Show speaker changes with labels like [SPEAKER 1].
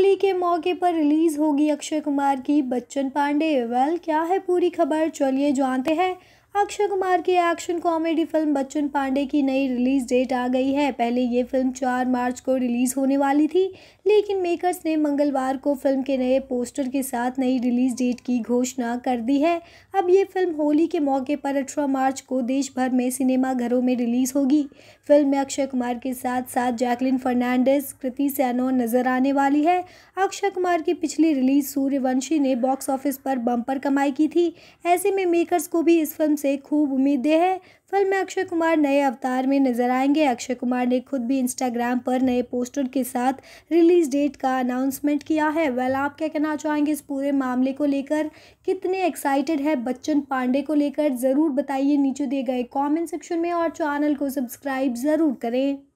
[SPEAKER 1] होली के मौके पर रिलीज होगी अक्षय कुमार की बच्चन पांडे वेल क्या है पूरी खबर चलिए जानते हैं अक्षय कुमार की action comedy film Bachchan Pandey की नई रिलीज डेट आ गई है पहले ये फिल्म 4 मार्च को रिलीज होने वाली थी लेकिन मेकर्स ने मंगलवार को फिल्म के नए पोस्टर के साथ नई रिलीज डेट की घोषणा कर दी है अब ये फिल्म होली के मौके पर अठारह मार्च को देश भर में सिनेमा घरों में रिलीज होगी फिल्म में अक्षय कुमार के साथ साथ जैकलिन फर्नांडिस कृति सैनोन नजर आने वाली है अक्षय कुमार की पिछली रिलीज सूर्यवंशी ने बॉक्स ऑफिस पर बम्पर कमाई की थी ऐसे में मेकर्स को भी इस फिल्म से खूब उम्मीदें हैं फिल्म में अक्षय कुमार नए अवतार में नजर आएंगे अक्षय कुमार ने खुद भी इंस्टाग्राम पर नए पोस्टर के साथ रिलीज डेट का अनाउंसमेंट किया है वेल आप क्या कहना चाहेंगे इस पूरे मामले को लेकर कितने एक्साइटेड है बच्चन पांडे को लेकर ज़रूर बताइए नीचे दिए गए कॉमेंट सेक्शन में और चैनल को सब्सक्राइब ज़रूर करें